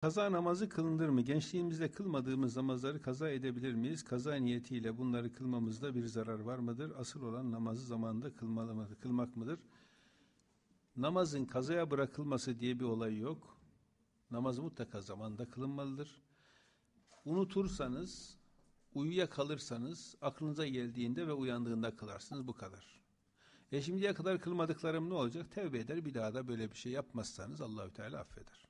Kaza namazı kılınır mı? Gençliğimizde kılmadığımız namazları kaza edebilir miyiz? Kaza niyetiyle bunları kılmamızda bir zarar var mıdır? Asıl olan namazı zamanında kılmalı mı, kılmak mıdır? Namazın kazaya bırakılması diye bir olay yok. Namaz mutlaka zamanda kılınmalıdır. Unutursanız, uyuya kalırsanız, aklınıza geldiğinde ve uyandığında kılarsınız. Bu kadar. E şimdiye kadar kılmadıklarım ne olacak? Tevbe eder, bir daha da böyle bir şey yapmazsanız Allahü Teala affeder.